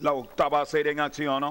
la octava serie en acción,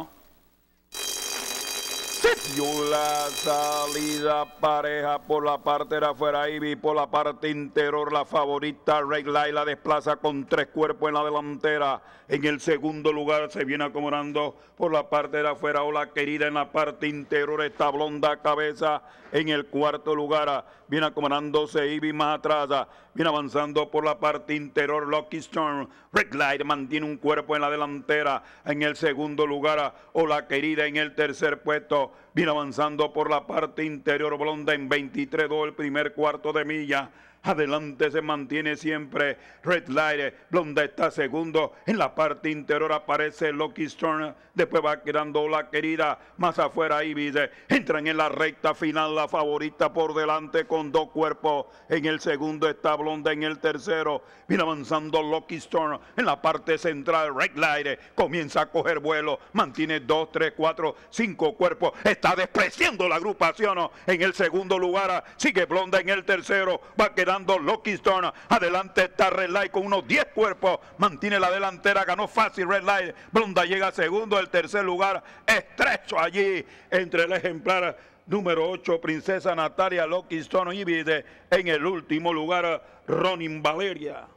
y una salida pareja por la parte de afuera, Ivy por la parte interior, la favorita reg Light, la desplaza con tres cuerpos en la delantera. En el segundo lugar se viene acomodando por la parte de afuera, Ola Querida en la parte interior, esta blonda cabeza. En el cuarto lugar ah, viene acomodándose Ivy más atrás, ah, viene avanzando por la parte interior, Lucky Storm. Red Light mantiene un cuerpo en la delantera. En el segundo lugar, ah, Ola Querida en el tercer puesto. Viene avanzando por la parte interior blonda en 23-2 el primer cuarto de milla. Adelante se mantiene siempre Red Light, eh, Blonda está segundo. En la parte interior aparece Lucky Storm. Después va quedando la querida. Más afuera Ibis. Eh, entran en la recta final la favorita por delante con dos cuerpos. En el segundo está Blonda. En el tercero viene avanzando Lucky Storm. En la parte central Red Light eh, comienza a coger vuelo. Mantiene dos, tres, cuatro, cinco cuerpos. Está despreciando la agrupación. En el segundo lugar ah, sigue Blonda. En el tercero va quedando liderando Stone, Adelante está Red Light con unos 10 cuerpos. Mantiene la delantera, ganó fácil Red Light. Blonda llega segundo, el tercer lugar estrecho allí entre el ejemplar número 8, Princesa Natalia y vive En el último lugar, Ronin Valeria.